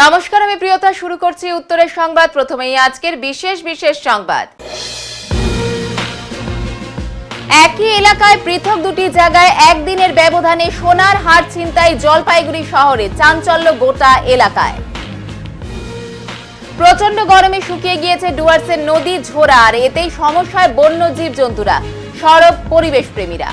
নমস্কার আমি প্রিয়তা শুরু করছি উত্তরের সংবাদ প্রথমেই আজকের বিশেষ বিশেষ সংবাদ একই এলাকায় পৃথক দুটি জায়গায় একদিনের ব্যবধানে সোনার হার ছিনতাই জলপাইগুড়ি শহরে চাঞ্চল্য গোটা এলাকায় প্রচন্ড গরমে শুকিয়ে গিয়েছে ডুয়ার্সের নদী ঝোরা আর এতেই সমস্যায় বন্য জীবজন্তুরা সড়ক পরিবেশ প্রেমীরা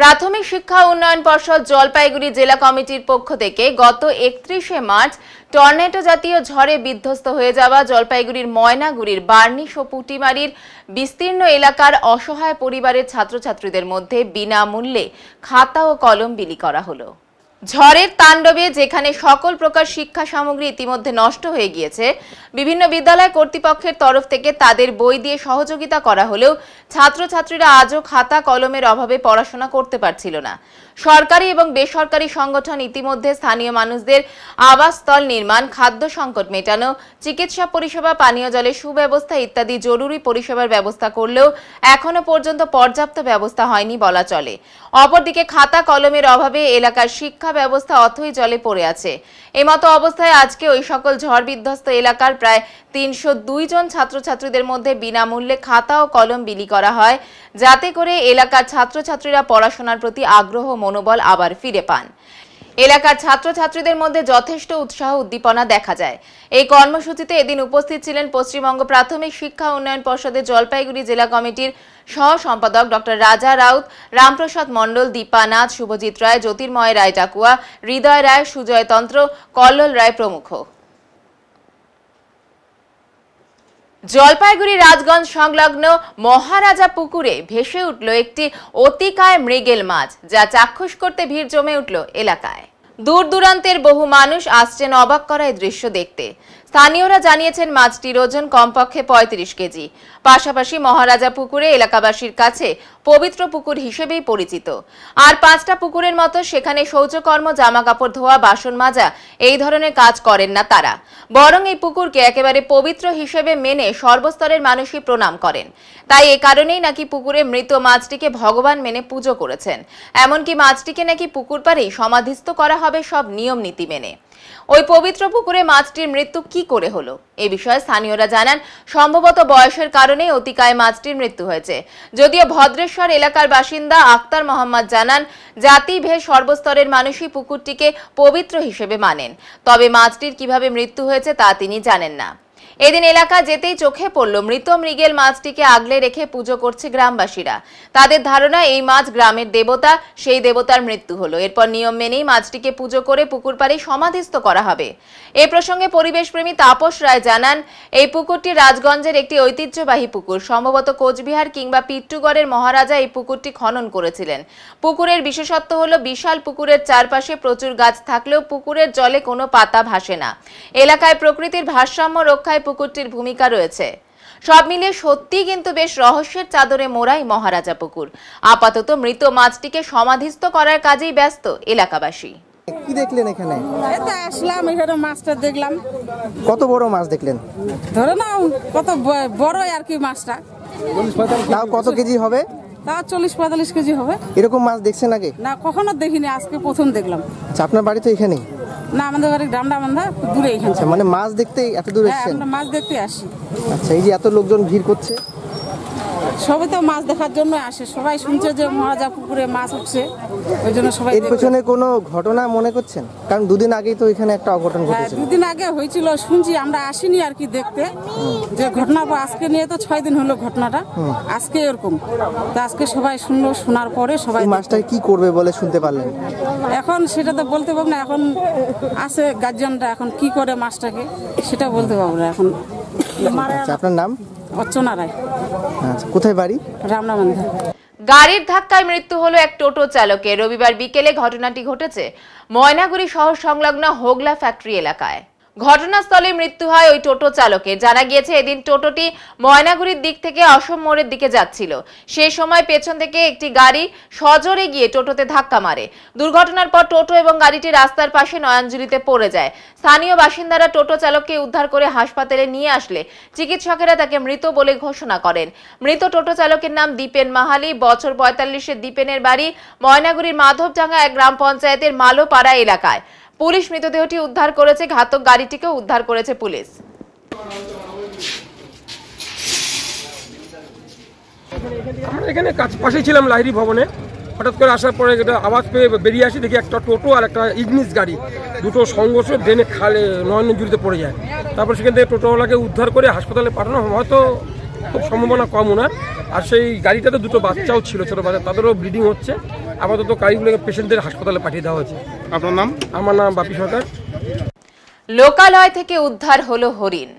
প্রাথমিক শিক্ষা উন্নয়ন পর্ষদ জলপাইগুড়ি জেলা কমিটির পক্ষ থেকে গত একত্রিশে মার্চ টর্নেটো জাতীয় ঝড়ে বিধ্বস্ত হয়ে যাওয়া জলপাইগুড়ির ময়নাগুড়ির বার্নিশ ও পুটিমারির বিস্তীর্ণ এলাকার অসহায় পরিবারের ছাত্রছাত্রীদের মধ্যে বিনামূল্যে খাতা ও কলম বিলি করা হলো ঝড়ের তাণ্ডবে যেখানে সকল প্রকার শিক্ষা সামগ্রী ইতিমধ্যে নষ্ট হয়ে গিয়েছে বিভিন্ন বিদ্যালয় কর্তৃপক্ষের তরফ থেকে তাদের বই দিয়ে সহযোগিতা করা হলেও ছাত্রছাত্রীরা আজও খাতা কলমের অভাবে পড়াশোনা করতে পারছিল না সরকারি এবং বেসরকারি সংগঠন ইতিমধ্যে স্থানীয় মানুষদের আবাসস্থল নির্মাণ খাদ্য সংকট মেটানো চিকিৎসা পরিষেবা পানীয় জলের সুব্যবস্থা ইত্যাদি জরুরি পরিষেবার ব্যবস্থা করলেও এখনও পর্যন্ত পর্যাপ্ত ব্যবস্থা হয়নি বলা চলে অপরদিকে খাতা কলমের অভাবে এলাকার শিক্ষা ব্যবস্থা অথই জলে পড়ে আছে এমতো অবস্থায় আজকে ওই সকল ঝড় বিধ্বস্ত এলাকার প্রায় তিনশো জন ছাত্রছাত্রীদের মধ্যে বিনামূল্যে খাতা ও কলম বিলি করা হয় যাতে করে এলাকার ছাত্রছাত্রীরা পড়াশোনার প্রতি আগ্রহ মনোবল আবার ফিরে পান এলাকার ছাত্রছাত্রীদের মধ্যে যথেষ্ট উৎসাহ উদ্দীপনা দেখা যায় এই কর্মসূচিতে এদিন উপস্থিত ছিলেন পশ্চিমবঙ্গ প্রাথমিক শিক্ষা উন্নয়ন পর্ষদের জলপাইগুড়ি জেলা কমিটির সহ সম্পাদক ডক্টর রাজা রাউত রামপ্রসাদ মণ্ডল দীপানাথ শুভজিৎ রায় জ্যোতির্ময় রায় ডাকুয়া হৃদয় রায় সুজয় তন্ত্র কল্লোল রায় প্রমুখ জলপাইগুড়ি রাজগঞ্জ সংলগ্ন মহারাজা পুকুরে ভেসে উঠল একটি অতিকায় মৃগেল মাছ যা চাক্ষুষ করতে ভিড় জমে উঠল এলাকায় দূর দূরান্তের বহু মানুষ আসছেন অবাক করা এই দৃশ্য দেখতে স্থানীয়রা জানিয়েছেন মাছটির ওজন কমপক্ষে পঁয়ত্রিশ কেজি পাশাপাশি মহারাজা পুকুরে এলাকাবাসীর কাছে পবিত্র পুকুর হিসেবেই পরিচিত আর পাঁচটা পুকুরের মতো সেখানে শৌচকর্ম জামাকাপড় ধোয়া বাসন মাজা এই ধরনের কাজ করেন না তারা বরং এই পুকুরকে একেবারে পবিত্র হিসেবে মেনে সর্বস্তরের মানুষই প্রণাম করেন তাই এ কারণেই নাকি পুকুরে মৃত মাছটিকে ভগবান মেনে পুজো করেছেন এমনকি মাছটিকে নাকি পুকুর পাড়েই সমাধিস্থ করা হবে সব নিয়ম নীতি মেনে ওই পবিত্র পুকুরে মাছটির মৃত্যু কি করে হলো এ বিষয়ে স্থানীয়রা জানান সম্ভবত বয়সের কারণে অতিকায় মাছটির মৃত্যু হয়েছে যদিও ভদ্রেশ্বর এলাকার বাসিন্দা আক্তার মোহাম্মদ জানান জাতি ভেদ সর্বস্তরের মানুষই পুকুরটিকে পবিত্র হিসেবে মানেন তবে মাছটির কিভাবে মৃত্যু হয়েছে তা তিনি জানেন না এদিন এলাকা যেতেই চোখে পড়ল মৃত মৃগেল মাছটিকে আগলে রেখে পুজো করছে গ্রামবাসীরা তাদের ধারণা এই মাছ গ্রামের দেবতা সেই দেবতার মৃত্যু হলো এরপর নিয়ম মেনেই মাছটিকে পুজো করে পুকুর পাড়ে সমাধিস্থ করা হবে এ প্রসঙ্গে পরিবেশপ্রেমী তাপস রায় জানান এই পুকুরটি রাজগঞ্জের একটি ঐতিহ্যবাহী পুকুর সম্ভবত কোচবিহার কিংবা পিট্টুগড়ের মহারাজা এই পুকুরটি খনন করেছিলেন পুকুরের বিশেষত্ব হলো বিশাল পুকুরের চারপাশে প্রচুর গাছ থাকলেও পুকুরের জলে কোনো পাতা ভাসে না এলাকায় প্রকৃতির ভারসাম্য রক্ষায় পুকুরটির ভূমিকা রয়েছে সব মিলিয়ে সত্যি কিন্তু বেশ রহস্যের চাদরে মোড়াই মহারাজা পুকুর আপাতত মৃত মাছটিকে সমাধিস্থ করার কাজেই ব্যস্ত এলাকাবাসী কি দেখলেন এখানে এটা আসলাম এখানে মাছটা দেখলাম কত বড় মাছ দেখলেন ধরে নাও কত বড় আর কি মাছটা তাও কত কেজি হবে তা চল্লিশ পঁয়তাল্লিশ কেজি হবে এরকম মাছ দেখছেন আগে না কখনো দেখিনি আজকে প্রথম দেখলাম আচ্ছা, আপনার বাড়ি তো না আমাদের বাড়ি গ্রামটা আমাদের দূরে এখানে আচ্ছা, মানে মাছ দেখতে এত দূরে হ্যাঁ, এসেছেন মাছ দেখতে আসি আচ্ছা এই যে এত লোকজন ভিড় করছে সবাই তো মাছ দেখার জন্য আসে সবাই শুনছে যে মহারাজা পুকুরে মাছ উঠছে ওই জন্য সবাই এর পেছনে কোনো ঘটনা মনে করছেন কারণ দুদিন আগেই তো এখানে একটা অঘটন হ্যাঁ, ঘটেছে দুদিন আগে হয়েছিল শুনছি আমরা আসিনি আর কি দেখতে যে ঘটনা আজকে নিয়ে তো ছয় দিন হলো ঘটনাটা আজকে এরকম তো আজকে সবাই শুনলো শোনার পরে সবাই মাছটা কি করবে বলে শুনতে পারলেন এখন সেটা তো বলতে পারবো না এখন আছে গার্জিয়ানরা এখন কি করে মাছটাকে সেটা বলতে পারবো না এখন আচ্ছা, আপনার নাম আচ্ছা, গাড়ির ধাক্কায় মৃত্যু হলো এক টোটো চালকের রবিবার বিকেলে ঘটনাটি ঘটেছে ময়নাগুড়ি শহর সংলগ্ন হোগলা ফ্যাক্টরি এলাকায় ঘটনাস্থলে মৃত্যু হয় ওই টোটো চালকে জানা গিয়েছে এদিন টোটোটি ময়নাগুড়ির দিক থেকে অসম মোড়ের দিকে যাচ্ছিল সে সময় পেছন থেকে একটি গাড়ি সজোরে গিয়ে টোটোতে ধাক্কা মারে দুর্ঘটনার পর টোটো এবং গাড়িটি রাস্তার পাশে নয়াঞ্জলিতে পড়ে যায় স্থানীয় বাসিন্দারা টোটো চালককে উদ্ধার করে হাসপাতালে নিয়ে আসলে চিকিৎসকেরা তাকে মৃত বলে ঘোষণা করেন মৃত টোটো চালকের নাম দীপেন মাহালি বছর পঁয়তাল্লিশের দীপেনের বাড়ি ময়নাগুড়ির মাধবডাঙ্গা এক গ্রাম পঞ্চায়েতের মালোপাড়া এলাকায় পুলিশ মৃতদেহটি উদ্ধার করেছে ঘাতক গাড়িটিকেও উদ্ধার করেছে পুলিশ আমরা এখানে কাছ পাশেই ছিলাম লাহিরি ভবনে হঠাৎ করে আসার পরে এটা আওয়াজ পেয়ে বেরিয়ে আসি দেখি একটা টোটো আর একটা ইগনিস গাড়ি দুটো সংঘর্ষ ড্রেনে খালে নয়নে জুড়িতে পড়ে যায় তারপর সেখান থেকে টোটোওয়ালাকে উদ্ধার করে হাসপাতালে পাঠানো হয়তো খুব সম্ভাবনা কম ওনার আর সেই গাড়িটাতে দুটো বাচ্চাও ছিল ছোটো বাচ্চা তাদেরও ব্লিডিং হচ্ছে আপাতত গাড়িগুলোকে পেশেন্টদের হাসপাতালে পাঠিয়ে দেওয়া হয়েছে আপনার নাম আমার নাম বাপি সরকার লোকালয় থেকে উদ্ধার হলো হরিণ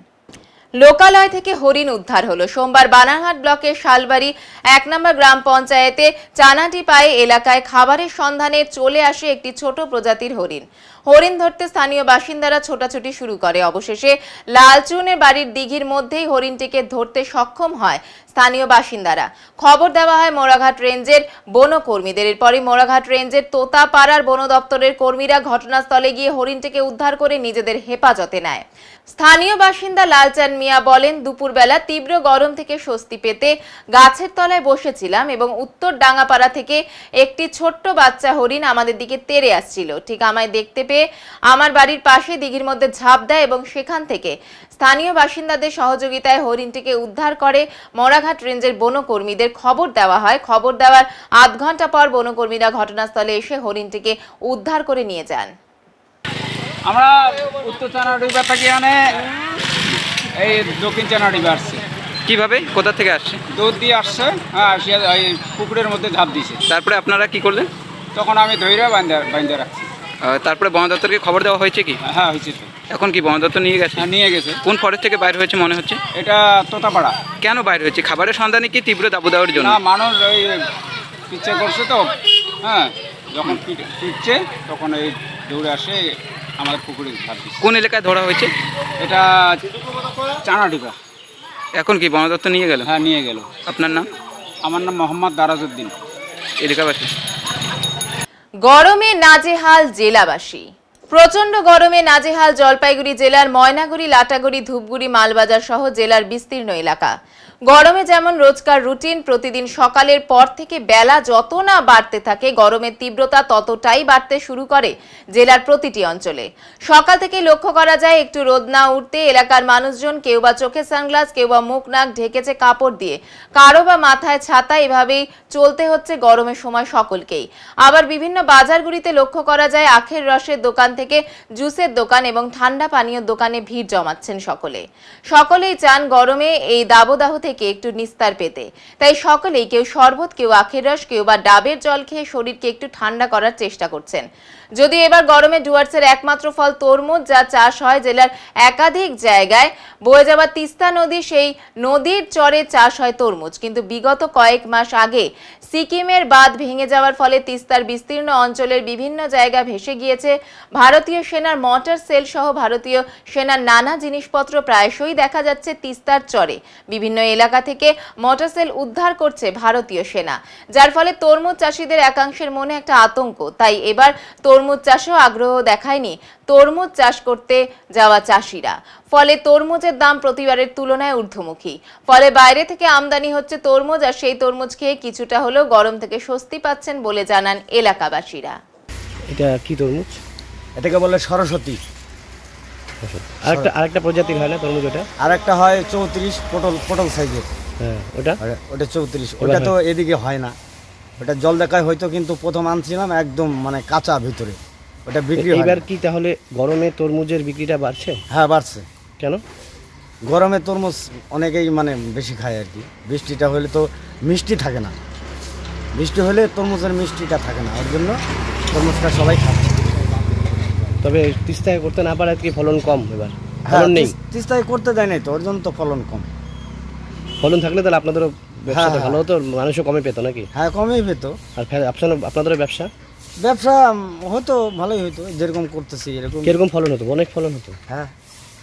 লোকালয় থেকে হরিণ উদ্ধার হলো সোমবার বানারহাট ব্লকের শালবাড়ি এক নম্বর গ্রাম পঞ্চায়েতে চানাটি পায়ে এলাকায় খাবারের সন্ধানে চলে আসে একটি ছোট প্রজাতির হরিণ হরিণ ধরতে স্থানীয় বাসিন্দারা ছোটাছুটি শুরু করে অবশেষে লালচুনে বাড়ির দিঘির মধ্যেই হরিণটিকে ধরতে সক্ষম হয় স্থানীয় বাসিন্দারা খবর দেওয়া হয় মোড়াঘাট রেঞ্জের বনকর্মীদের এরপরে মোড়াঘাট রেঞ্জের তোতাপাড়ার বন দপ্তরের কর্মীরা ঘটনাস্থলে গিয়ে হরিণটিকে উদ্ধার করে নিজেদের হেফাজতে নেয় স্থানীয় বাসিন্দা লালচান মিয়া বলেন দুপুরবেলা তীব্র গরম থেকে স্বস্তি পেতে গাছের তলায় বসেছিলাম এবং উত্তর ডাঙ্গাপাড়া থেকে একটি ছোট্ট বাচ্চা হরিণ আমাদের দিকে তেরে আসছিল ঠিক আমায় দেখতে পেয়ে আমার বাড়ির পাশে দিঘির মধ্যে ঝাঁপ দেয় এবং সেখান থেকে স্থানীয় বাসিন্দাদের সহযোগিতায় হরিণটিকে উদ্ধার করে মরাঘাট রেঞ্জের বনকর্মীদের খবর দেওয়া হয় খবর দেওয়ার আধ ঘন্টা পর বনকর্মীরা ঘটনাস্থলে এসে হরিণটিকে উদ্ধার করে নিয়ে যান আমরা উত্তর চানাডিবা থেকে এখানে এই দক্ষিণ চানাডিবা আসছে কিভাবে কোথা থেকে আসছে দৌড় দিয়ে আসছে হ্যাঁ এই পুকুরের মধ্যে ঝাঁপ দিছে তারপরে আপনারা কি করলেন তখন আমি ধৈর্য বাইন্দে বাইন্দা রাখছি তারপরে বন দপ্তরকে খবর দেওয়া হয়েছে কি হ্যাঁ হয়েছে এখন কি বন দপ্তর নিয়ে গেছে হ্যাঁ, নিয়ে গেছে কোন ফরেস্ট থেকে বাইরে হয়েছে মনে হচ্ছে এটা তোতাপাড়া কেন বাইরে হয়েছে খাবারের সন্ধানে কি তীব্র দাবু দেওয়ার জন্য মানুষ ওই পিচ্ছে করছে তো হ্যাঁ যখন পিটছে তখন এই দৌড়ে আসে কোন এলাকায় ধরা হয়েছে এটা চানাডিপা এখন কি বন নিয়ে গেল হ্যাঁ নিয়ে গেল আপনার নাম আমার নাম মোহাম্মদ দারাজউদ্দিন এলাকাবাসী গরমে নাজেহাল জেলাবাসী প্রচন্ড গরমে নাজেহাল জলপাইগুড়ি জেলার ময়নাগুড়ি লাটাগুড়ি ধূপগুড়ি মালবাজার সহ জেলার বিস্তীর্ণ এলাকা গরমে যেমন রোজকার রুটিন প্রতিদিন সকালের পর থেকে বেলা যত না বাড়তে থাকে গরমের তীব্রতা ততটাই বাড়তে শুরু করে জেলার প্রতিটি অঞ্চলে সকাল থেকে লক্ষ্য করা যায় একটু রোদ না উঠতে এলাকার মানুষজন কেউ বা চোখে সানগ্লাস কেউ বা মুখ নাক ঢেকেছে কাপড় দিয়ে কারো বা মাথায় ছাতা এভাবেই চলতে হচ্ছে গরমের সময় সকলকেই আবার বিভিন্ন বাজারগুলিতে লক্ষ্য করা যায় আখের রসের দোকান থেকে জুসের দোকান এবং ঠান্ডা পানীয় দোকানে ভিড় জমাচ্ছেন সকলে সকলেই চান গরমে এই দাবদাহ থেকে থেকে একটু নিস্তার পেতে তাই সকলেই কেউ শরবত কেউ আখের রস কেউ বা ডাবের জল খেয়ে শরীরকে একটু ঠান্ডা করার চেষ্টা করছেন যদি এবার গরমে ডুয়ার্সের একমাত্র ফল তরমুজ যা চাষ হয় জেলার একাধিক জায়গায় বয়ে যাওয়া তিস্তা নদী সেই নদীর চরে চাষ হয় তরমুজ কিন্তু বিগত কয়েক মাস আগে সিকিমের বাঁধ ভেঙে যাওয়ার ফলে তিস্তার বিস্তীর্ণ অঞ্চলের বিভিন্ন জায়গা ভেসে গিয়েছে ভারতীয় সেনার মটর সেল সহ ভারতীয় সেনার নানা জিনিসপত্র প্রায়শই দেখা যাচ্ছে তিস্তার চরে বিভিন্ন এলাকা এলাকা থেকে মটরসেল উদ্ধার করছে ভারতীয় সেনা যার ফলে তরমুজ চাষিদের একাংশের মনে একটা আতঙ্ক তাই এবার তরমুজ চাষেও আগ্রহ দেখায়নি তরমুজ চাষ করতে যাওয়া চাষিরা ফলে তরমুজের দাম প্রতিবারের তুলনায় ঊর্ধ্বমুখী ফলে বাইরে থেকে আমদানি হচ্ছে তরমুজ আর সেই তরমুজ খেয়ে কিছুটা হলেও গরম থেকে স্বস্তি পাচ্ছেন বলে জানান এলাকাবাসীরা এটা কি তরমুজ এটাকে বলে সরস্বতী আরেকটা আরেকটা প্রজাতির হয় না তরমুজ ওটা আরেকটা হয় চৌত্রিশ পটল পটল সাইজের হ্যাঁ, ওটা ওটা চৌত্রিশ ওটা তো এদিকে হয় না ওটা জল দেখায় হয়তো কিন্তু প্রথম আনছিলাম একদম মানে কাঁচা ভিতরে ওটা বিক্রি কি তাহলে গরমে তরমুজের বিক্রিটা বাড়ছে হ্যাঁ বাড়ছে কেন গরমে তরমুজ অনেকেই মানে বেশি খায় আর কি বৃষ্টিটা হলে তো মিষ্টি থাকে না বৃষ্টি হলে তরমুজের মিষ্টিটা থাকে না ওই জন্য তরমুজটা সবাই খায় তবে তিস্তায় করতে না পারে কি ফলন কম এবার হ্যাঁ, ফলন নেই তিস্তায় করতে দেয় নাই তো ওর জন্য তো ফলন কম ফলন থাকলে তাহলে আপনাদেরও ব্যবসাটা হ্যাঁ, হ্যাঁ। ভালো হতো মানুষও কমে পেতো নাকি হ্যাঁ কমেই পেতো আর আপনার আপনাদেরও ব্যবসা ব্যবসা হতো ভালোই হতো যেরকম করতেছি এরকম কিরকম ফলন হতো অনেক ফলন হতো হ্যাঁ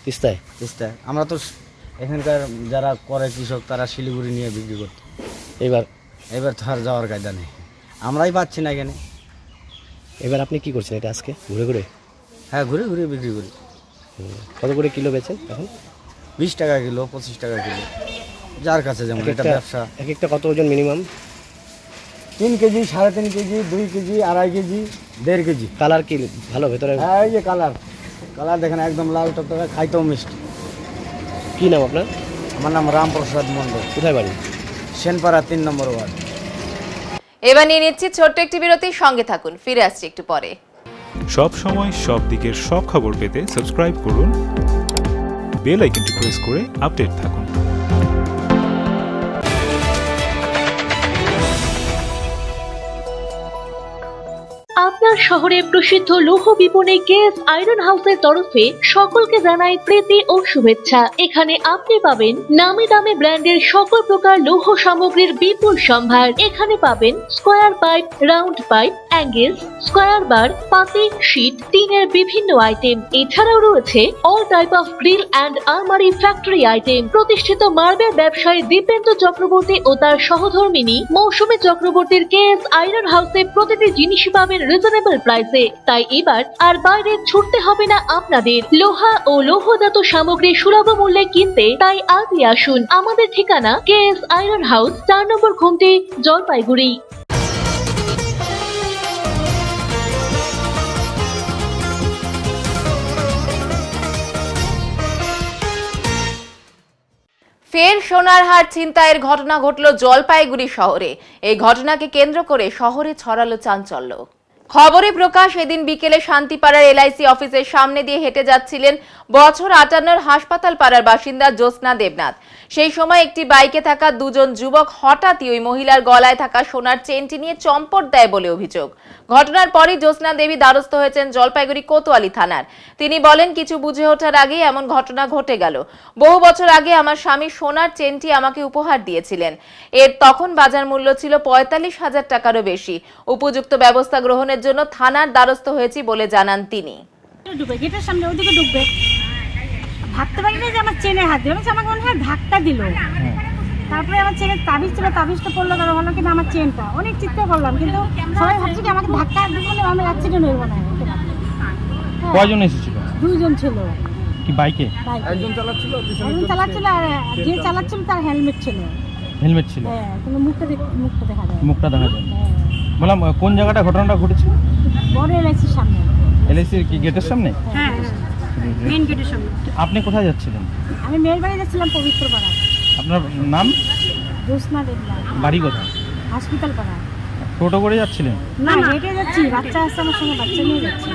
তিস্তায় তিস্তায় আমরা তো এখানকার যারা করে কৃষক তারা শিলিগুড়ি নিয়ে বিক্রি করতো এবার এবার তো আর যাওয়ার কায়দা নেই আমরাই পাচ্ছি না এখানে এবার আপনি কি করছেন এটা আজকে ঘুরে ঘুরে হ্যাঁ ঘুরে ঘুরে বিক্রি করি কত করে কিলো বেচেন এখন বিশ টাকা কিলো পঁচিশ টাকা কিলো যার কাছে যেমন একটা ব্যবসা এক একটা কত ওজন মিনিমাম তিন কেজি সাড়ে তিন কেজি দুই কেজি আড়াই কেজি দেড় কেজি কালার কি ভালো ভেতরে হ্যাঁ এই যে কালার কালার দেখেন একদম লাল টকটকা খাইতেও মিষ্টি কী নাম আপনার আমার নাম রামপ্রসাদ মণ্ডল কোথায় বাড়ি সেনপাড়া তিন নম্বর ওয়ার্ড এবার নিয়ে নিচ্ছি ছোট্ট একটি বিরতির সঙ্গে থাকুন ফিরে আসছি একটু পরে সব সময় সব দিকের সব খবর পেতে সাবস্ক্রাইব করুন বেল আইকনটি প্রেস করে আপডেট থাকুন শহরে প্রসিদ্ধ লৌহ বিপণে কেস আয়রন হাউসের তরফে সকলকে জানাই প্রীতি ও শুভেচ্ছা এখানে আপনি পাবেন নামি দামি ব্র্যান্ডের সকল প্রকার লৌহ সামগ্রীর বিপুল সম্ভার এখানে পাবেন square pipe round pipe angles square bar পাতি শীত টিনের বিভিন্ন আইটেম এছাড়াও রয়েছে all type of grill and আলমারি ফ্যাক্টরি আইটেম প্রতিষ্ঠিত মার্বেল ব্যবসায়ী দীপেন্দ্র চক্রবর্তী ও তার সহধর্মিনী মৌসুমী চক্রবর্তীর কেস আয়রন হাউসে প্রতিটি জিনিসই পাবেন রিজনেবল প্রাইসে তাই এবার আর বাইরে ছুটতে হবে না আপনাদের লোহা ও সামগ্রী সুলভ মূল্যে কিনতে তাই আসুন আমাদের ঠিকানা কে এস আয়রন হাউস চার নম্বর ঘুমটি জলপাইগুড়ি ফের ছিনতাইয়ের ঘটনা ঘটল জলপাইগুড়ি শহরে এই ঘটনাকে কেন্দ্র করে শহরে ছড়ালো চাঞ্চল্য খবরে প্রকাশ এদিন বিকেলে শান্তিপাড়ার এলআইসি অফিসের সামনে দিয়ে হেঁটে যাচ্ছিলেন বছর আটান্নর হাসপাতাল পাড়ার বাসিন্দা জ্যোৎস্না দেবনাথ সেই সময় একটি বাইকে থাকা দুজন যুবক হঠাৎই ওই মহিলার গলায় থাকা সোনার চেনটি নিয়ে চম্পট দেয় বলে অভিযোগ ঘটনার পরই জ্যোৎস্না দেবী দ্বারস্থ হয়েছেন জলপাইগুড়ি কোতোয়ালি থানার তিনি বলেন কিছু বুঝে ওঠার আগেই এমন ঘটনা ঘটে গেল বহু বছর আগে আমার স্বামী সোনার চেনটি আমাকে উপহার দিয়েছিলেন এর তখন বাজার মূল্য ছিল পঁয়তাল্লিশ হাজার টাকারও বেশি উপযুক্ত ব্যবস্থা গ্রহণের জন্য থানার দ্বারস্থ হয়েছি বলে জানান তিনি ভাবতে পারি না যে আমার চেনে হাত দেবে আমাকে মনে হয় ধাক্কা দিল হ্যাঁ। তারপরে আমার চেনের তাবিজ ছিল তাবিজটা পড়লো কারণ হলো কিন্তু আমার চেনটা অনেক চিন্তা করলাম কিন্তু সবাই ভাবছি কি আমাকে ধাক্কা দিলে আমার অ্যাক্সিডেন্ট হইব না হ্যাঁ। কয়জন এসেছিল দুজন ছিল কি বাইকে একজন চালাচ্ছিল একজন চালাচ্ছিল আর যে চালাচ্ছিল তার হেলমেট ছিল হেলমেট ছিল হ্যাঁ কিন্তু মুখটা মুখটা দেখা যায় মুখটা দেখা যায় হ্যাঁ। বললাম কোন জায়গাটা ঘটনাটা ঘটেছে বড় এলআইসির সামনে এলআইসির কি গেটের সামনে হ্যাঁ মেইন হ্যাঁ। গেটের সামনে আপনি কোথায় যাচ্ছিলেন আমি মেলবাড়ি বাড়ি যাচ্ছিলাম পবিত্রপাড়া আপনার নাম জোসনা দেবনা বাড়ি কোথায় হাসপাতাল পাড়া টোটো করে যাচ্ছিলেন না না হেঁটে যাচ্ছি বাচ্চা আসছে আমার সঙ্গে বাচ্চা নিয়ে যাচ্ছি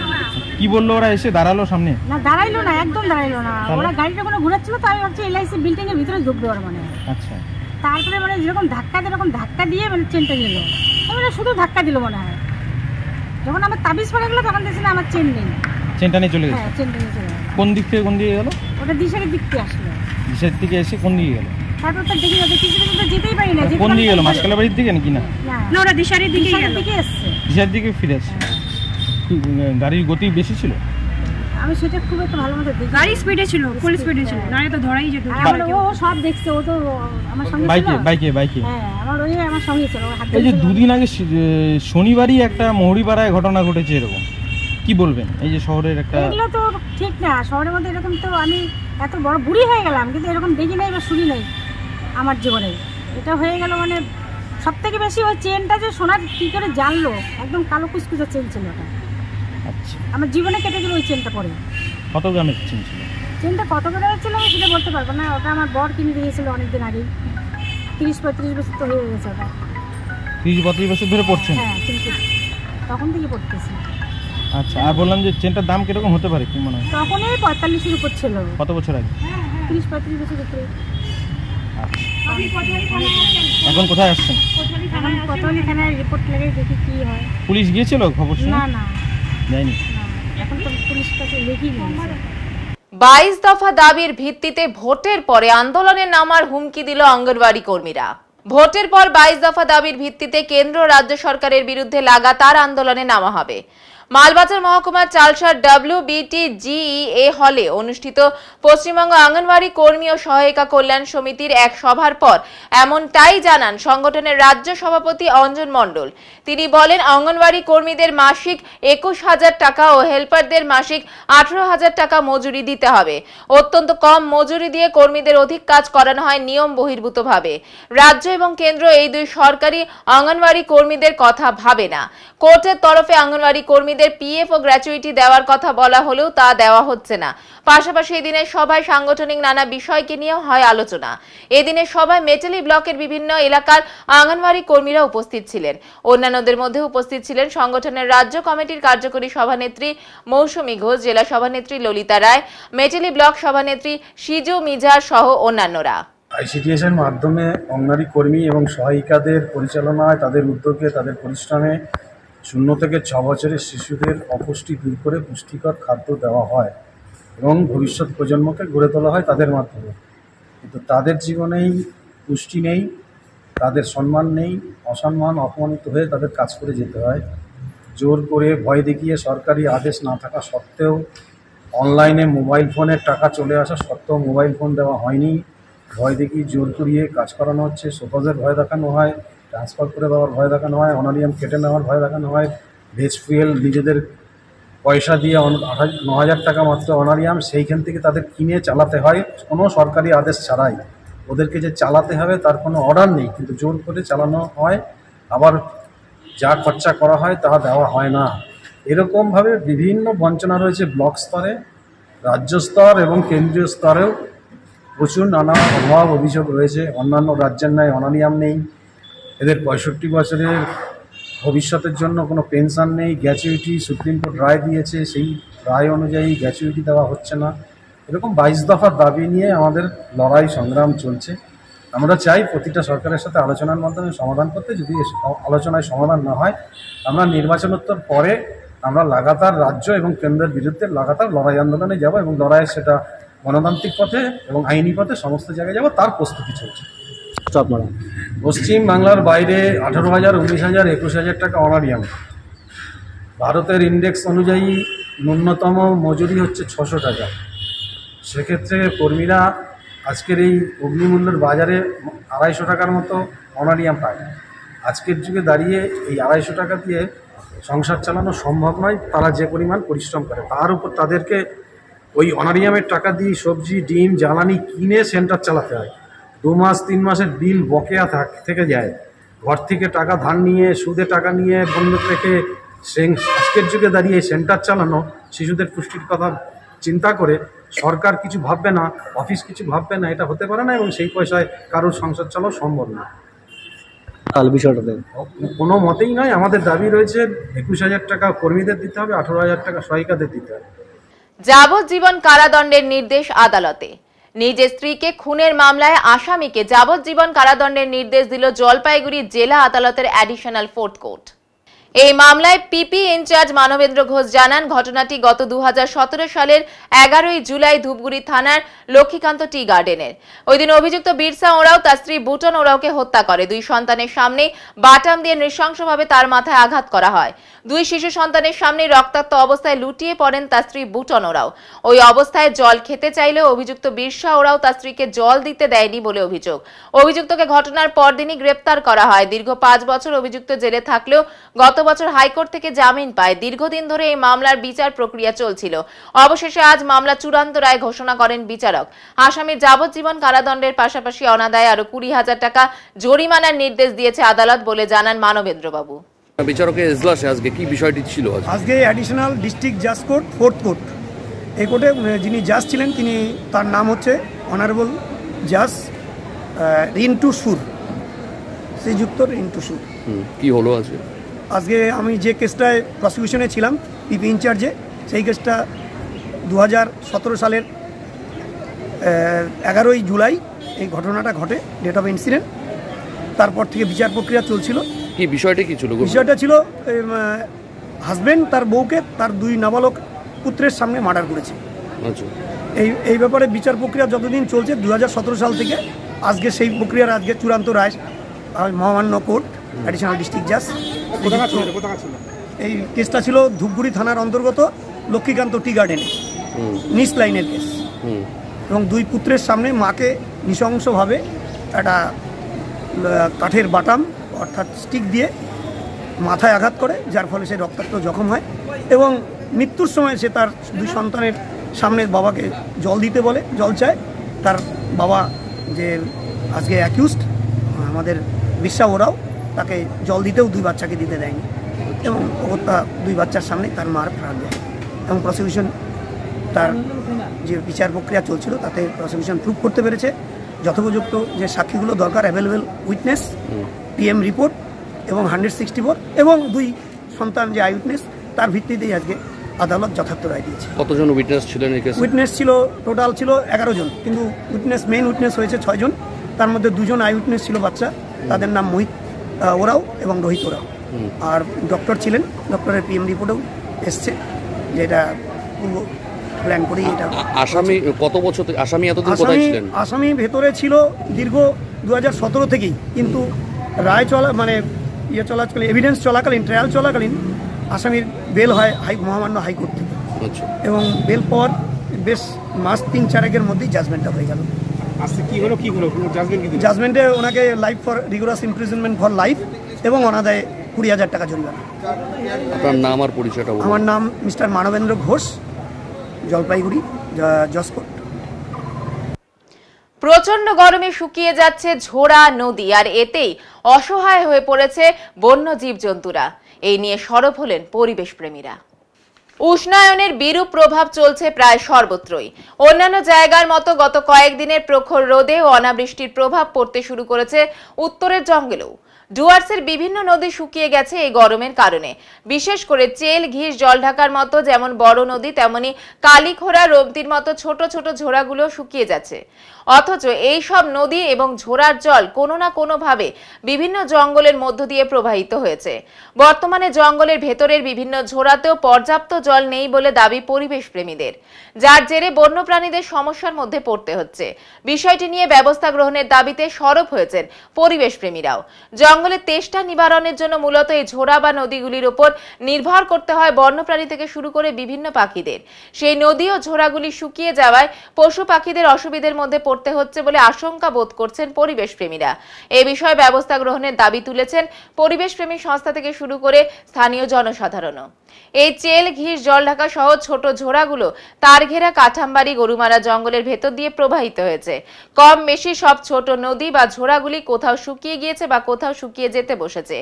কি বললো ওরা এসে দাঁড়ালো সামনে না দাঁড়াইলো না একদম দাঁড়াইলো না ওরা গাড়িটা কোনো ঘোরাচ্ছিল তো আমি ভাবছি এলআইসি বিল্ডিং এর ভিতরে ঢুকবে ওর মানে আচ্ছা তারপরে মানে যেরকম ধাক্কা এরকম ধাক্কা দিয়ে মানে চেনটা নিল মানে শুধু ধাক্কা দিল মনে হয় যখন আমার তাবিজ পড়ে গেলো তখন দেখছি না আমার চেন নেই চেনটা নিয়ে চলে গেছে হ্যাঁ চলে কোন দিক থেকে কোন দিকে গেল ওটা দিশের দিক থেকে আসলো দিশের দিকে এসে কোন দিকে গেল যেতেই পারি না কোন দিকে গেলো মাসকালা বাড়ির দিকে নাকি না না ওরা দিশার দিকে ফিরে আসছে গাড়ির গতি বেশি ছিল আমি সেটা খুব একটা ভালো গাড়ি স্পিডে ছিল স্পিডে ছিল হ্যাঁ। সব ও তো আমার বাইকে বাইকে বাইকে হ্যাঁ, আমার ওই আমার যে দুদিন আগে শনিবারই একটা মহুরিপাড়ায় ঘটনা ঘটেছে এরকম কি বলবেন এই যে শহরের একটা ঠিক না শহরের মধ্যে এরকম তো আমি এত বড় বুড়ি হয়ে গেলাম কিন্তু এরকম দেখি নাই বা শুনি নাই আমার জীবনে এটা হয়ে গেল মানে সব থেকে বেশি ওই চেনটা যে সোনার কী করে জানলো একদম কালো কুচকুচে চেন ছিল ওটা আচ্ছা আমার জীবনে কেটে গেল ওই চেনটা পরে কত গ্রামের চেন ছিল চেনটা কত গ্রামের ছিল আমি সেটা বলতে পারবো না ওটা আমার বর কিনে দিয়েছিল দিন আগেই তিরিশ পঁয়ত্রিশ বছর তো হয়ে গেছে ওটা তিরিশ পঁয়ত্রিশ বছর ধরে পড়ছে হ্যাঁ কিন্তু তখন থেকে পড়তেছি আচ্ছা আর বললাম যে চেনটার দাম কিরকম হতে পারে কি মনে হয় তখন এই পঁয়তাল্লিশের উপর ছিল কত বছর আগে হ্যাঁ, হ্যাঁ। তিরিশ পঁয়ত্রিশ বছর ভিতরে এখন কোথায় আসছেন পুলিশ গিয়েছিল খবর যায়নি বাইশ দফা দাবির ভিত্তিতে ভোটের পরে আন্দোলনে নামার হুমকি দিল অঙ্গনওয়াড়ি কর্মীরা ভোটের পর বাইশ দফা দাবির ভিত্তিতে কেন্দ্র রাজ্য সরকারের বিরুদ্ধে লাগাতার আন্দোলনে নামা হবে মালবাজার মহকুমার চালসার ডাব্লিউ বিটি e হলে অনুষ্ঠিত পশ্চিমবঙ্গ আঙ্গনওয়াড়ি কর্মী ও সহায়িকা কল্যাণ সমিতির এক সভার পর এমনটাই জানান সংগঠনের রাজ্য সভাপতি অঞ্জন মণ্ডল তিনি বলেন অঙ্গনওয়াড়ি কর্মীদের মাসিক একুশ হাজার টাকা ও হেল্পারদের মাসিক আঠারো হাজার টাকা মজুরি দিতে হবে অত্যন্ত কম মজুরি দিয়ে কর্মীদের অধিক কাজ করানো হয় নিয়ম বহির্ভূতভাবে রাজ্য এবং কেন্দ্র এই দুই সরকারি অঙ্গনওয়াড়ি কর্মীদের কথা ভাবে না কোর্টের তরফে অঙ্গনওয়াড়ি কর্মীদের শ্রমিকদের পিএফ ও গ্র্যাচুইটি দেওয়ার কথা বলা হলেও তা দেওয়া হচ্ছে না পাশাপাশি এদিনে সভায় সাংগঠনিক নানা বিষয়কে নিয়েও হয় আলোচনা এদিনে সভায় মেটালি ব্লকের বিভিন্ন এলাকার আঙ্গনবাড়ি কর্মীরা উপস্থিত ছিলেন অন্যান্যদের মধ্যে উপস্থিত ছিলেন সংগঠনের রাজ্য কমিটির কার্যকরী সভানেত্রী মৌসুমী ঘোষ জেলা সভানেত্রী ললিতা রায় মেটালি ব্লক সভানেত্রী সিজু মিজার সহ অন্যান্যরা আইসিডিএস এর মাধ্যমে অঙ্গনারী কর্মী এবং সহায়িকাদের পরিচালনায় তাদের উদ্যোগে তাদের পরিশ্রমে শূন্য থেকে ছ বছরের শিশুদের অপুষ্টি দূর করে পুষ্টিকর খাদ্য দেওয়া হয় এবং ভবিষ্যৎ প্রজন্মকে গড়ে তোলা হয় তাদের মাধ্যমে কিন্তু তাদের জীবনেই পুষ্টি নেই তাদের সম্মান নেই অসম্মান অপমানিত হয়ে তাদের কাজ করে যেতে হয় জোর করে ভয় দেখিয়ে সরকারি আদেশ না থাকা সত্ত্বেও অনলাইনে মোবাইল ফোনের টাকা চলে আসা সত্ত্বেও মোবাইল ফোন দেওয়া হয়নি ভয় দেখিয়ে জোর করিয়ে কাজ করানো হচ্ছে সোফাজের ভয় দেখানো হয় ট্রান্সফার করে দেওয়ার ভয় দেখানো হয় অনারিয়াম কেটে নেওয়ার ভয় দেখানো হয় ভেজ ফুয়েল নিজেদের পয়সা দিয়ে ন হাজার টাকা মাত্র অনারিয়াম সেইখান থেকে তাদের কিনে চালাতে হয় কোনো সরকারি আদেশ ছাড়াই ওদেরকে যে চালাতে হবে তার কোনো অর্ডার নেই কিন্তু জোর করে চালানো হয় আবার যা খরচা করা হয় তা দেওয়া হয় না এরকমভাবে বিভিন্ন বঞ্চনা রয়েছে ব্লক স্তরে রাজ্য স্তর এবং কেন্দ্রীয় স্তরেও প্রচুর নানা অভাব অভিযোগ রয়েছে অন্যান্য রাজ্যের ন্যায় অনানিয়াম নেই এদের পঁয়ষট্টি বছরের ভবিষ্যতের জন্য কোনো পেনশন নেই গ্র্যাচুইটি সুপ্রিম কোর্ট রায় দিয়েছে সেই রায় অনুযায়ী গ্র্যাচুইটি দেওয়া হচ্ছে না এরকম বাইশ দফার দাবি নিয়ে আমাদের লড়াই সংগ্রাম চলছে আমরা চাই প্রতিটা সরকারের সাথে আলোচনার মাধ্যমে সমাধান করতে যদি আলোচনায় সমাধান না হয় আমরা নির্বাচনোত্তর পরে আমরা লাগাতার রাজ্য এবং কেন্দ্রের বিরুদ্ধে লাগাতার লড়াই আন্দোলনে যাব এবং লড়াইয়ের সেটা গণতান্ত্রিক পথে এবং আইনি পথে সমস্ত জায়গায় যাব তার প্রস্তুতি চলছে আপনারা পশ্চিম বাংলার বাইরে আঠেরো হাজার উনিশ হাজার একুশ হাজার টাকা অনারিয়াম ভারতের ইন্ডেক্স অনুযায়ী ন্যূনতম মজুরি হচ্ছে ছশো টাকা সেক্ষেত্রে কর্মীরা আজকের এই অগ্নিমূল্যের বাজারে আড়াইশো টাকার মতো অনারিয়াম পায় আজকের যুগে দাঁড়িয়ে এই আড়াইশো টাকা দিয়ে সংসার চালানো সম্ভব নয় তারা যে পরিমাণ পরিশ্রম করে তার উপর তাদেরকে ওই অনারিয়ামের টাকা দিয়ে সবজি ডিম জ্বালানি কিনে সেন্টার চালাতে হয় দু মাস তিন মাসের বিল বকেয়া থাক থেকে যায় ঘর থেকে টাকা ধার নিয়ে সুদে টাকা নিয়ে বন্ধুক রেখে আজকের যুগে দাঁড়িয়ে সেন্টার চালানো শিশুদের পুষ্টির কথা চিন্তা করে সরকার কিছু ভাববে না অফিস কিছু ভাববে না এটা হতে পারে না এবং সেই পয়সায় কারোর সংসার চালানো সম্ভব না কাল বিষয়টাতে কোনো মতেই নয় আমাদের দাবি রয়েছে একুশ হাজার টাকা কর্মীদের দিতে হবে আঠারো হাজার টাকা সহায়িকাদের দিতে হবে যাবজ্জীবন কারাদণ্ডের নির্দেশ আদালতে নিজের স্ত্রীকে খুনের মামলায় আসামিকে যাবজ্জীবন কারাদণ্ডের নির্দেশ দিল জলপাইগুড়ি জেলা আদালতের অ্যাডিশনাল ফোর্থ কোর্ট এই মামলায় পিপি ইনচার্জ মানবেন্দ্র ঘোষ জানান ঘটনাটি গত দু সালের এগারোই জুলাই ধূপগুড়ি থানার লক্ষ্মীকান্ত টি গার্ডেনের ওইদিন অভিযুক্ত বিরসা ওরাও তার স্ত্রী বুটন ওরাওকে হত্যা করে দুই সন্তানের সামনে বাটাম দিয়ে নৃশংসভাবে তার মাথায় আঘাত করা হয় দুই শিশু সন্তানের সামনে রক্তাক্ত অবস্থায় লুটিয়ে পড়েন তার স্ত্রী বুটন ওরাও ওই অবস্থায় জল খেতে চাইলেও অভিযুক্ত বিরসা ওরাও তার স্ত্রীকে জল দিতে দেয়নি বলে অভিযোগ অভিযুক্তকে ঘটনার পরদিনই গ্রেপ্তার করা হয় দীর্ঘ পাঁচ বছর অভিযুক্ত জেলে থাকলেও গত বছর হাইকোর্ট থেকে জামিন পায় দীর্ঘদিন ধরে এই মামলার বিচার প্রক্রিয়া চলছিল অবশেষে আজ মামলা চূড়ান্ত রায় ঘোষণা করেন বিচারক আসামির যাবজ্জীবন কারাদণ্ডের পাশাপাশি অনাদায় আরো কুড়ি হাজার টাকা জরিমানার নির্দেশ দিয়েছে আদালত বলে জানান মানবেন্দ্রবাবু বিচারকের এজলাসে আজকে কি বিষয়টি ছিল আজকে অ্যাডিশনাল ডিস্ট্রিক্ট জাজ কোর্ট ফোর্থ কোর্ট এই কোর্টে যিনি জাজ ছিলেন তিনি তার নাম হচ্ছে অনারেবল জাজ রিন্টু সুর শ্রীযুক্ত রিন্টু সুর কি হলো আজকে আজকে আমি যে কেসটায় প্রসিকিউশনে ছিলাম পিপি ইনচার্জে সেই কেসটা দু সালের এগারোই জুলাই এই ঘটনাটা ঘটে ডেট অফ ইনসিডেন্ট তারপর থেকে বিচার প্রক্রিয়া চলছিল কি বিষয়টা কি ছিল বিষয়টা ছিল হাজব্যান্ড তার বউকে তার দুই নাবালক পুত্রের সামনে মার্ডার করেছে আচ্ছা। এই এই ব্যাপারে বিচার প্রক্রিয়া যতদিন চলছে দু সাল থেকে আজকে সেই প্রক্রিয়ার আজকে চূড়ান্ত রায় মহামান্য কোর্ট অ্যাডিশনাল ডিস্ট্রিক্ট জাজ এই কেসটা ছিল ধূপগুড়ি থানার অন্তর্গত লক্ষ্মীকান্ত টি গার্ডেনে নিস লাইনের কেস এবং দুই পুত্রের সামনে মাকে নৃশংসভাবে একটা কাঠের বাটাম অর্থাৎ স্টিক দিয়ে মাথায় আঘাত করে যার ফলে সে রক্তাক্ত জখম হয় এবং মৃত্যুর সময় সে তার দুই সন্তানের সামনে বাবাকে জল দিতে বলে জল চায় তার বাবা যে আজকে অ্যাকিউজড আমাদের বিশ্বা ওরাও তাকে জল দিতেও দুই বাচ্চাকে দিতে দেয়নি এবং হত্যা দুই বাচ্চার সামনে তার মার প্রাণ দেয় এবং প্রসিকিউশন তার যে বিচার প্রক্রিয়া চলছিল তাতে প্রসিকিউশন প্রুভ করতে পেরেছে যথোপযুক্ত যে সাক্ষীগুলো দরকার অ্যাভেলেবেল উইটনেস পিএম রিপোর্ট এবং হান্ড্রেড সিক্সটি ফোর এবং দুই সন্তান যে আই উইটনেস তার ভিত্তিতেই আজকে আদালত যথার্থ রায় দিয়েছে কতজন উইটনেস ছিলেন উইটনেস ছিল টোটাল ছিল এগারো জন কিন্তু উইটনেস মেইন উইটনেস হয়েছে ছয়জন তার মধ্যে দুজন আই উইটনেস ছিল বাচ্চা তাদের নাম মোহিত ওরাও এবং রোহিত ওরাও আর ডক্টর ছিলেন ডক্টরের পিএম রিপোর্টেও এসছে যেটা পূর্ব প্ল্যান করি এটা আসামি কত বছর আসামি এতদিন কোথায় ছিলেন আসামি ভেতরে ছিল দীর্ঘ দু থেকেই কিন্তু রায় চলা মানে ইয়ে চলাচলে এভিডেন্স চলাকালীন ট্রায়াল চলাকালীন আসামির বেল হয় হাই মহামান্য হাইকোর্ট থেকে আচ্ছা। এবং বেল পর বেশ মাস তিন চারেকের মধ্যেই জাজমেন্টটা হয়ে গেল জাজমেন্টে ওনাকে life for rigorous imprisonment for life এবং অনাদায় কুড়ি হাজার টাকা জরিমানা আপনার নাম আর পরিচয়টা আমার নাম মিস্টার মানবেন্দ্র ঘোষ জলপাইগুড়ি জসকোট প্রচন্ড গরমে শুকিয়ে যাচ্ছে ঝোড়া নদী আর এতেই অসহায় হয়ে পড়েছে বন্য জীবজন্তুরা এই নিয়ে সরব হলেন পরিবেশ প্রেমীরা উষ্ণায়নের বিরূপ প্রভাব চলছে প্রায় সর্বত্রই অন্যান্য জায়গার মতো গত কয়েকদিনের প্রখর রোদে ও অনাবৃষ্টির প্রভাব পড়তে শুরু করেছে উত্তরের জঙ্গলেও ডুয়ার্সের বিভিন্ন নদী শুকিয়ে গেছে এই গরমের কারণে বিশেষ করে চেল ঘিস জলঢাকার মতো যেমন বড় নদী তেমনি কালীখোড়া রমতির মতো ছোট ছোট ঝোড়াগুলো শুকিয়ে যাচ্ছে অথচ এই সব নদী এবং ঝোড়ার জল কোনো না কোনোভাবে বিভিন্ন জঙ্গলের মধ্য দিয়ে প্রবাহিত হয়েছে বর্তমানে জঙ্গলের ভেতরের বিভিন্ন ঝোড়াতেও পর্যাপ্ত জল নেই বলে দাবি পরিবেশ প্রেমীদের যার জেরে বন্যপ্রাণীদের সমস্যার মধ্যে পড়তে হচ্ছে বিষয়টি নিয়ে ব্যবস্থা গ্রহণের দাবিতে সরব হয়েছেন পরিবেশ প্রেমীরাও জঙ্গলের তেষ্টা নিবারণের জন্য মূলত এই ঝোড়া বা নদীগুলির উপর নির্ভর করতে হয় বন্যপ্রাণী থেকে শুরু করে বিভিন্ন পাখিদের সেই নদী ও ঝোড়াগুলি শুকিয়ে যাওয়ায় পশু পাখিদের অসুবিধের মধ্যে করতে হচ্ছে বলে আশঙ্কা বোধ করছেন পরিবেশ প্রেমীরা এ বিষয়ে ব্যবস্থা গ্রহণের দাবি তুলেছেন পরিবেশ প্রেমী সংস্থা থেকে শুরু করে স্থানীয় জনসাধারণও এই চেল ঘিস ঢাকা সহ ছোট ঝোড়াগুলো তার ঘেরা কাঠামবাড়ি গরুমারা জঙ্গলের ভেতর দিয়ে প্রবাহিত হয়েছে কম বেশি সব ছোট নদী বা ঝোড়াগুলি কোথাও শুকিয়ে গিয়েছে বা কোথাও শুকিয়ে যেতে বসেছে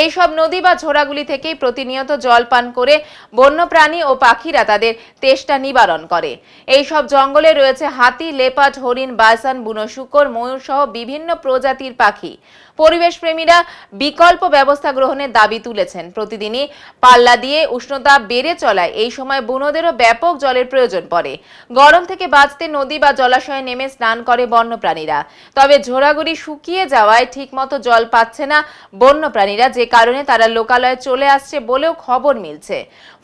এই সব নদী বা ঝোড়াগুলি থেকেই প্রতিনিয়ত জল পান করে বন্যপ্রাণী ও পাখিরা তাদের তেষ্টা নিবারণ করে এই সব জঙ্গলে রয়েছে হাতি লেপাট হরিণ বাসান বুনো শুকর ময়ূর সহ বিভিন্ন প্রজাতির পাখি পরিবেশ প্রেমীরা বিকল্প ব্যবস্থা গ্রহণের দাবি তুলেছেন প্রতিদিনই পাল্লা দিয়ে উষ্ণতা বেড়ে চলায় এই সময় বুনোদেরও ব্যাপক জলের প্রয়োজন পড়ে গরম থেকে বাঁচতে নদী বা জলাশয়ে নেমে স্নান করে বন্যপ্রাণীরা তবে ঝোড়াগুড়ি শুকিয়ে যাওয়ায় ঠিকমতো জল পাচ্ছে না বন্যপ্রাণীরা যে কারণে তারা লোকালয়ে চলে আসছে বলেও খবর মিলছে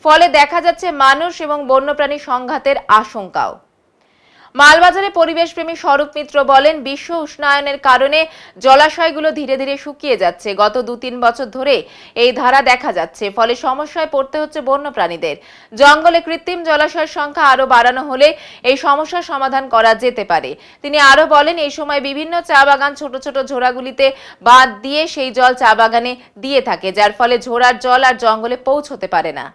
ফলে দেখা যাচ্ছে মানুষ এবং বন্যপ্রাণী সংঘাতের আশঙ্কাও মালবাজারে পরিবেশপ্রেমী স্বরূপ মিত্র বলেন বিশ্ব উষ্ণায়নের কারণে জলাশয়গুলো ধীরে ধীরে শুকিয়ে যাচ্ছে গত দু তিন বছর ধরে এই ধারা দেখা যাচ্ছে ফলে সমস্যায় পড়তে হচ্ছে বন্যপ্রাণীদের জঙ্গলে কৃত্রিম জলাশয়ের সংখ্যা আরও বাড়ানো হলে এই সমস্যার সমাধান করা যেতে পারে তিনি আরও বলেন এই সময় বিভিন্ন চা বাগান ছোট ছোট ঝোড়াগুলিতে বাঁধ দিয়ে সেই জল চা বাগানে দিয়ে থাকে যার ফলে ঝোড়ার জল আর জঙ্গলে পৌঁছতে পারে না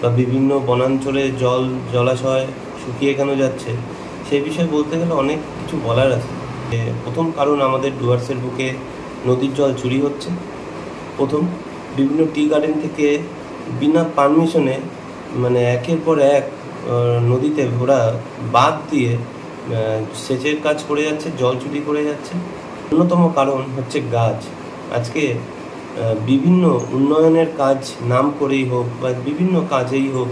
বা বিভিন্ন বনাঞ্চলে জল জলাশয় শুকিয়ে কেন যাচ্ছে সেই বিষয়ে বলতে গেলে অনেক কিছু বলার আছে যে প্রথম কারণ আমাদের ডুয়ার্সের বুকে নদীর জল চুরি হচ্ছে প্রথম বিভিন্ন টি গার্ডেন থেকে বিনা পারমিশনে মানে একের পর এক নদীতে ঘোরা বাদ দিয়ে সেচের কাজ করে যাচ্ছে জল চুরি করে যাচ্ছে অন্যতম কারণ হচ্ছে গাছ আজকে বিভিন্ন উন্নয়নের কাজ নাম করেই হোক বা বিভিন্ন কাজেই হোক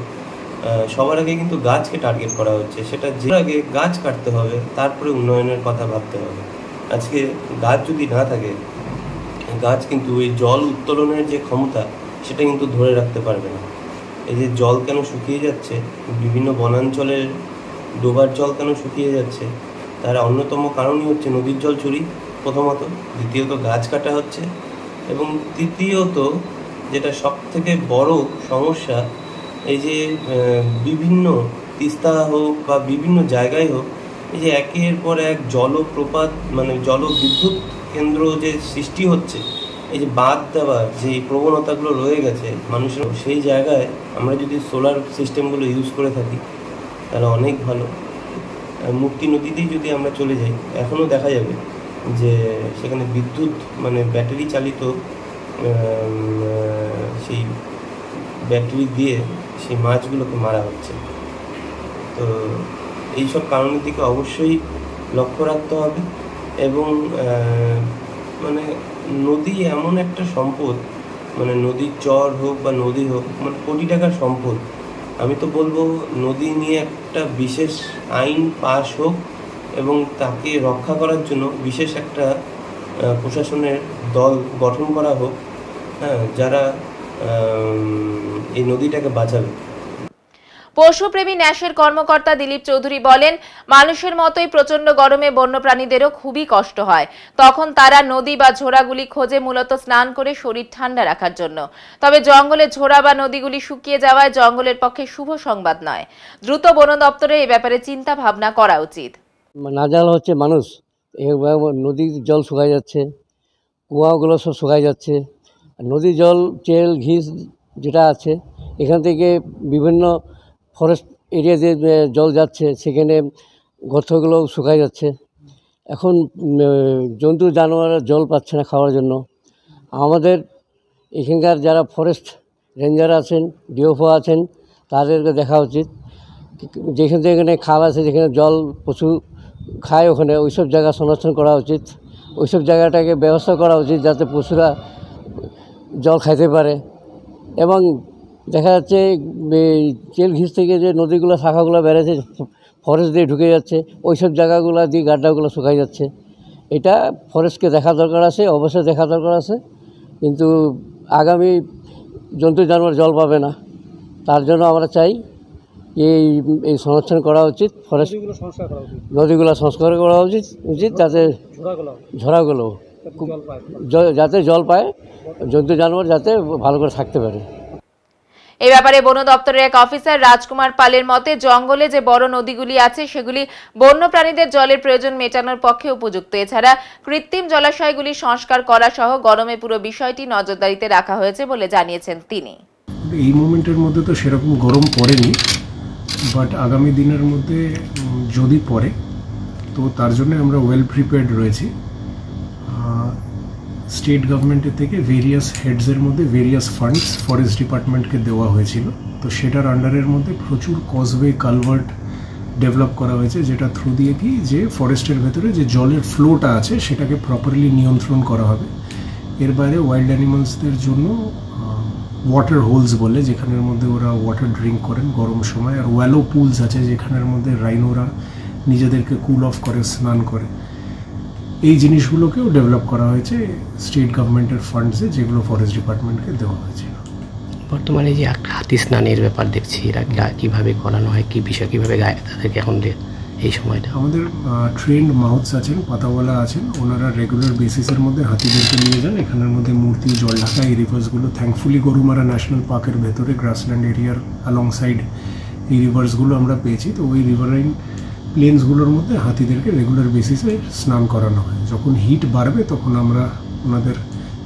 সবার আগে কিন্তু গাছকে টার্গেট করা হচ্ছে সেটা যে আগে গাছ কাটতে হবে তারপরে উন্নয়নের কথা ভাবতে হবে আজকে গাছ যদি না থাকে গাছ কিন্তু এই জল উত্তোলনের যে ক্ষমতা সেটা কিন্তু ধরে রাখতে পারবে না এই যে জল কেন শুকিয়ে যাচ্ছে বিভিন্ন বনাঞ্চলের ডোবার জল কেন শুকিয়ে যাচ্ছে তার অন্যতম কারণই হচ্ছে নদীর জল চুরি প্রথমত দ্বিতীয়ত গাছ কাটা হচ্ছে এবং তৃতীয়ত যেটা সব থেকে বড় সমস্যা এই যে বিভিন্ন তিস্তা হোক বা বিভিন্ন জায়গায় হোক এই যে একের পর এক জলপ্রপাত মানে জলবিদ্যুৎ কেন্দ্র যে সৃষ্টি হচ্ছে এই যে বাদ দেওয়ার যে প্রবণতাগুলো রয়ে গেছে মানুষের সেই জায়গায় আমরা যদি সোলার সিস্টেমগুলো ইউজ করে থাকি তাহলে অনেক ভালো মুক্তি নদীতেই যদি আমরা চলে যাই এখনও দেখা যাবে যে সেখানে বিদ্যুৎ মানে ব্যাটারি চালিত সেই ব্যাটারি দিয়ে সেই মাছগুলোকে মারা হচ্ছে তো এইসব কারণের দিকে অবশ্যই লক্ষ্য রাখতে হবে এবং মানে নদী এমন একটা সম্পদ মানে নদীর চর হোক বা নদী হোক মানে কোটি টাকার সম্পদ আমি তো বলবো নদী নিয়ে একটা বিশেষ আইন পাশ হোক এবং তাকে রক্ষা করার জন্য বিশেষ একটা প্রশাসনের দল গঠন করা হোক হ্যাঁ যারা এই নদীটাকে বাঁচাবে পশুপ্রেমী ন্যাসের কর্মকর্তা দিলীপ চৌধুরী বলেন মানুষের মতোই প্রচন্ড গরমে বন্যপ্রাণীদেরও খুবই কষ্ট হয় তখন তারা নদী বা ঝোড়াগুলি খোঁজে মূলত স্নান করে শরীর ঠান্ডা রাখার জন্য তবে জঙ্গলে ঝোড়া বা নদীগুলি শুকিয়ে যাওয়ায় জঙ্গলের পক্ষে শুভ সংবাদ নয় দ্রুত বন দপ্তরে এ ব্যাপারে চিন্তা ভাবনা করা উচিত নাজাল হচ্ছে মানুষ নদীর জল শুকায় যাচ্ছে কুয়াগুলো সব শুকায় যাচ্ছে নদী জল চেল ঘিস যেটা আছে এখান থেকে বিভিন্ন ফরেস্ট এরিয়া যে জল যাচ্ছে সেখানে গর্তগুলো শুকায় যাচ্ছে এখন জন্তু জানোয়ার জল পাচ্ছে না খাওয়ার জন্য আমাদের এখানকার যারা ফরেস্ট রেঞ্জার আছেন ডিওফো আছেন তাদেরকে দেখা উচিত যেখান যেখানে খাল আছে যেখানে জল পশু খায় ওখানে ওইসব জায়গা সংরক্ষণ করা উচিত ওইসব জায়গাটাকে ব্যবস্থা করা উচিত যাতে পশুরা জল খাইতে পারে এবং দেখা যাচ্ছে তেল ঘিস থেকে যে নদীগুলো শাখাগুলো বেড়েছে ফরেস্ট দিয়ে ঢুকে যাচ্ছে ওই সব জায়গাগুলো দিয়ে গাড্ডাগুলো শুকাই যাচ্ছে এটা ফরেস্টকে দেখা দরকার আছে অবশ্যই দেখা দরকার আছে কিন্তু আগামী জন্তু জানোয়ার জল পাবে না তার জন্য আমরা চাই এই এই সংরক্ষণ করা উচিত ফরেস্ট নদীগুলো সংস্কার করা উচিত উচিত যাতে ঝোড়াগুলো যাতে জল পায় জন্তু জানোয়ার যাতে ভালো করে থাকতে পারে এ ব্যাপারে বন দপ্তরের এক অফিসার রাজকুমার পালের মতে জঙ্গলে যে বড় নদীগুলি আছে সেগুলি বন্য প্রাণীদের জলের প্রয়োজন মেটানোর পক্ষে উপযুক্ত এছাড়া কৃত্রিম জলাশয়গুলি সংস্কার করা সহ গরমে পুরো বিষয়টি নজরদারিতে রাখা হয়েছে বলে জানিয়েছেন তিনি এই মোমেন্টের মধ্যে তো সেরকম গরম পড়েনি বাট আগামী দিনের মধ্যে যদি পড়ে তো তার জন্য আমরা ওয়েল প্রিপেয়ার্ড রয়েছি স্টেট গভর্নমেন্টের থেকে ভেরিয়াস হেডসের মধ্যে ভেরিয়াস ফান্ডস ফরেস্ট ডিপার্টমেন্টকে দেওয়া হয়েছিল তো সেটার আন্ডারের মধ্যে প্রচুর কজওয়ে কালভার্ট ডেভেলপ করা হয়েছে যেটা থ্রু দিয়ে কি যে ফরেস্টের ভেতরে যে জলের ফ্লোটা আছে সেটাকে প্রপারলি নিয়ন্ত্রণ করা হবে এর বাইরে ওয়াইল্ড অ্যানিমালসদের জন্য ওয়াটার হোলস বলে যেখানের মধ্যে ওরা ওয়াটার ড্রিঙ্ক করেন গরম সময় আর ওয়ালো পুলস আছে যেখানের মধ্যে রাইনোরা নিজেদেরকে কুল অফ করে স্নান করে এই জিনিসগুলোকেও ডেভেলপ করা হয়েছে স্টেট গভর্নমেন্টের ফান্ডসে যেগুলো ফরেস্ট ডিপার্টমেন্টকে দেওয়া হয়েছিল বর্তমানে যে হাতি স্নানের ব্যাপার দেখছি এরা কীভাবে করানো হয় কী বিষয় কীভাবে গায়ে তাদেরকে এখন এই সময়টা আমাদের ট্রেন্ড মাউথস আছেন পাতাওয়ালা আছেন ওনারা রেগুলার বেসিসের মধ্যে হাতিদেরকে নিয়ে যান এখানের মধ্যে মূর্তি জল ঢাকা এই রিভার্সগুলো থ্যাঙ্কফুলি গরুমারা ন্যাশনাল পার্কের ভেতরে গ্রাসল্যান্ড এরিয়ার অ্যালং সাইড এই রিভার্সগুলো আমরা পেয়েছি তো ওই রিভারাইন প্লেন্সগুলোর মধ্যে হাতিদেরকে রেগুলার বেসিসে স্নান করানো হয় যখন হিট বাড়বে তখন আমরা ওনাদের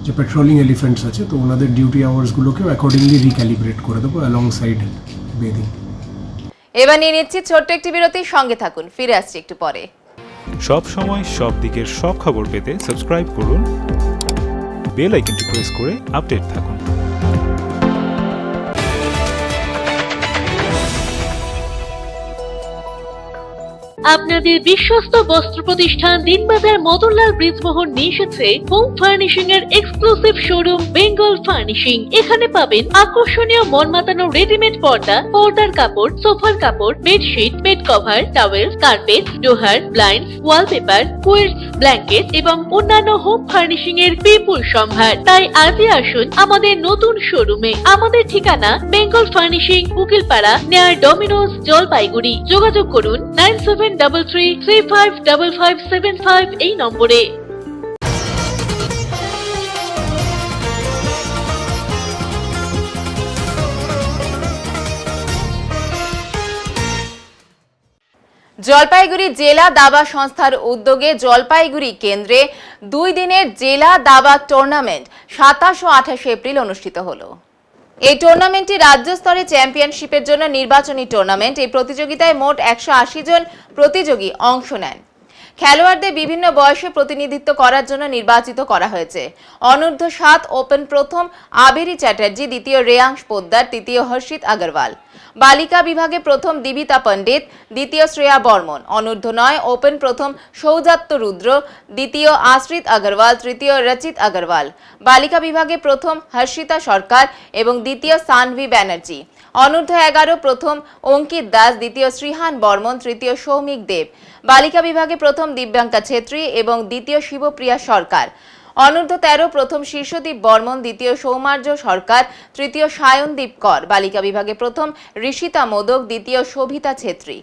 যে পেট্রোলিং এলিফেন্টস আছে তো ওনাদের ডিউটি আওয়ার্সগুলোকেও অ্যাকর্ডিংলি রিক্যালিব্রেট করে দেবো অ্যালং সাইড বেদিং এবার নিয়ে নিচ্ছি ছোট্ট একটি বিরতি সঙ্গে থাকুন ফিরে আসছি একটু পরে সব সময় সব দিকের সব খবর পেতে সাবস্ক্রাইব করুন বেল আইকনটি প্রেস করে আপডেট থাকুন আপনাদের বিশ্বস্ত বস্ত্র প্রতিষ্ঠান দিনবাজার মদনলাল ব্রিজমোহন নিয়ে এসেছে হোম ফার্নিশিং এর এক্সক্লুসিভ শোরুম বেঙ্গল ফার্নিশিং এখানে পাবেন আকর্ষণীয় মন মাতানো রেডিমেড পর্দা পর্দার কাপড় সোফার কাপড় bedsheet bed cover towel carpet ডোহার ব্লাইন্ড ওয়ালপেপার কুইল্ট ব্ল্যাঙ্কেট এবং অন্যান্য হোম ফার্নিশিং এর বিপুল সম্ভার তাই আজই আসুন আমাদের নতুন শোরুমে আমাদের ঠিকানা বেঙ্গল ফার্নিশিং উকিলপাড়া নেয়ার ডমিনোজ জলপাইগুড়ি যোগাযোগ করুন নাইন সেভেন এই নম্বরে জলপাইগুড়ি জেলা দাবা সংস্থার উদ্যোগে জলপাইগুড়ি কেন্দ্রে দুই দিনের জেলা দাবা টুর্নামেন্ট সাতাশ ও আঠাশে এপ্রিল অনুষ্ঠিত হলো এই টুর্নামেন্টটি রাজ্য স্তরে চ্যাম্পিয়নশিপের জন্য নির্বাচনী টুর্নামেন্ট এই প্রতিযোগিতায় মোট একশো জন প্রতিযোগী অংশ নেন খেলোয়াড়দের বিভিন্ন বয়সে প্রতিনিধিত্ব করার জন্য নির্বাচিত করা হয়েছে অনূর্ধ্ব সাত ওপেন প্রথম আবেরি চ্যাটার্জি দ্বিতীয় রেয়াংশ পোদ্দার তৃতীয় হর্ষিত আগরওয়াল বালিকা বিভাগে প্রথম দিবিতা পণ্ডিত দ্বিতীয় শ্রেয়া বর্মন অনূর্ধ্ব নয় ওপেন প্রথম সৌজাত্য রুদ্র দ্বিতীয় আশ্রিত আগরওয়াল তৃতীয় রচিত আগরওয়াল বালিকা বিভাগে প্রথম হর্ষিতা সরকার এবং দ্বিতীয় সানভি ব্যানার্জি অনূর্ধ্ব এগারো প্রথম অঙ্কিত দাস দ্বিতীয় শ্রীহান বর্মন তৃতীয় সৌমিক দেব বালিকা বিভাগে প্রথম দিব্যাঙ্কা ছেত্রী এবং দ্বিতীয় শিবপ্রিয়া সরকার অনূর্ধ্ব তেরো প্রথম শীর্ষদ্বীপ বর্মন দ্বিতীয় সৌমার্য সরকার তৃতীয় সায়নদীপ কর বালিকা বিভাগে প্রথম ঋষিতা মোদক দ্বিতীয় শোভিতা ছেত্রী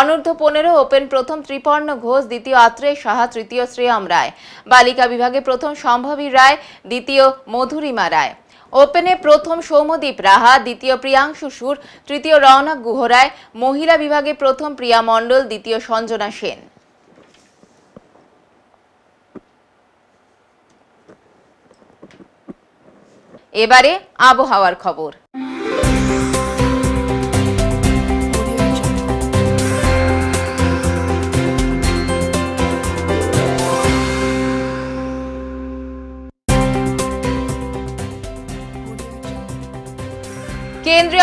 অনূর্ধ্ব পনেরো ওপেন প্রথম ত্রিপর্ণ ঘোষ দ্বিতীয় আত্রেয় সাহা তৃতীয় শ্রেয়ম রায় বালিকা বিভাগে প্রথম সম্ভবী রায় দ্বিতীয় মধুরিমা রায় ওপেনে প্রথম সৌমদ্বীপ রাহা দ্বিতীয় প্রিয়াংশু সুর তৃতীয় রওনক গুহরায় মহিলা বিভাগে প্রথম প্রিয়া মণ্ডল দ্বিতীয় সঞ্জনা সেন এবারে আবহাওয়ার খবর কেন্দ্রীয়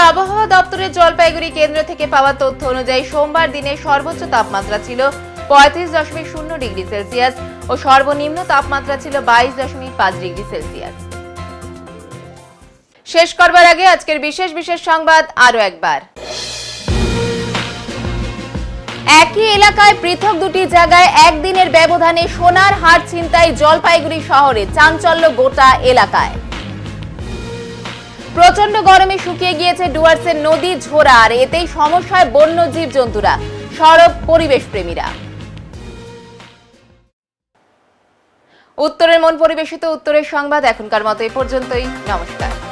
আবহাওয়া দপ্তরের জলপাইগুড়ি কেন্দ্র থেকে পাওয়া তথ্য অনুযায়ী সোমবার দিনে সর্বোচ্চ তাপমাত্রা ছিল পঁয়ত্রিশ দশমিক শূন্য ডিগ্রি সেলসিয়াস ও সর্বনিম্ন তাপমাত্রা ছিল বাইশ দশমিক পাঁচ ডিগ্রি সেলসিয়াস শেষ করবার আগে আজকের বিশেষ বিশেষ সংবাদ আরো একবার একই এলাকায় পৃথক দুটি জায়গায় একদিনের ব্যবধানে সোনার হার ছিনতাই জলপাইগুড়ি শহরে চাঞ্চল্য গোটা এলাকায় প্রচন্ড গরমে শুকিয়ে গিয়েছে ডুয়ার্সের নদী ঝোরা আর এতেই সমস্যায় বন্য জীবজন্তুরা সড়ক পরিবেশ প্রেমীরা উত্তরের মন পরিবেশিত উত্তরের সংবাদ এখনকার মতো এ পর্যন্তই নমস্কার